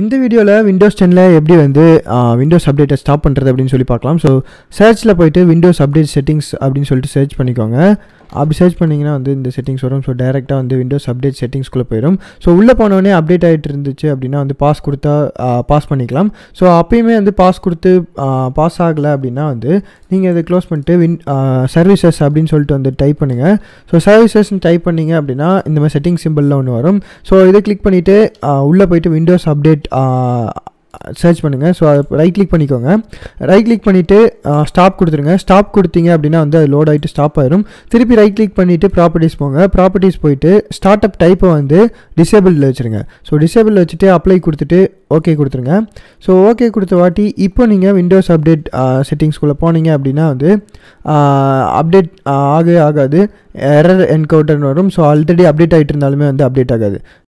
இந்த வீடியோவில் விண்டோஸ் டெனில் எப்படி வந்து விண்டோஸ் அப்டேட்டை ஸ்டாப் பண்ணுறது அப்படின்னு சொல்லி பார்க்கலாம் ஸோ சர்ச்சில் போயிட்டு விண்டோஸ் அப்டேட் செட்டிங்ஸ் அப்படின்னு சொல்லிட்டு சர்ச் பண்ணிக்கோங்க அப்படி சர்ச் பண்ணிங்கன்னா வந்து இந்த செட்டிங்ஸ் வரும் ஸோ டேரெக்டாக வந்து விண்டோஸ் அப்டேட் செட்டிங்ஸ்குள்ளே போயிடும் ஸோ உள்ளே போனோடனே அப்டேட் ஆகிட்டு இருந்துச்சு அப்படின்னா வந்து பாஸ் கொடுத்தா பாஸ் பண்ணிக்கலாம் ஸோ அப்பயுமே வந்து பாஸ் கொடுத்து பாஸ் ஆகலை அப்படின்னா வந்து நீங்கள் இதை க்ளோஸ் பண்ணிட்டு வின் சர்வீசஸ் அப்படின்னு சொல்லிட்டு வந்து டைப் பண்ணுங்கள் ஸோ சர்வீசஸ்ன்னு டைப் பண்ணிங்க அப்படின்னா இந்த மாதிரி செட்டிங் சிம்பிளில் ஒன்று வரும் ஸோ இதை கிளிக் பண்ணிவிட்டு உள்ளே போயிட்டு விண்டோஸ் அப்டேட் சர்ச் பண்ணுங்கள் ஸோ அதை ரைட் கிளிக் பண்ணிக்கோங்க ரைட் கிளிக் பண்ணிவிட்டு ஸ்டாப் கொடுத்துருங்க ஸ்டாப் கொடுத்தீங்க அப்படின்னா வந்து அது லோட் ஆகிட்டு ஸ்டாப் ஆயிரும் திருப்பி ரைட் கிளிக் பண்ணிவிட்டு ப்ராப்பர்ட்டிஸ் போங்க ப்ராப்பர்ட்டிஸ் போயிட்டு ஸ்டார்ட் அப் டைப்பை வந்து டிசேபிளில் வச்சுருங்க ஸோ டிசேபிளில் வச்சுட்டு அப்ளை கொடுத்துட்டு ஓகே கொடுத்துருங்க ஸோ ஓகே கொடுத்த வாட்டி இப்போ நீங்கள் விண்டோஸ் அப்டேட் செட்டிங்ஸ்குள்ளே போனீங்க அப்படின்னா வந்து அப்டேட் ஆகவே ஆகாது எரர் என்கவுண்டர்னு வரும் ஸோ ஆல்ரெடி அப்டேட் ஆகிட்டு இருந்தாலுமே வந்து அப்டேட் ஆகாது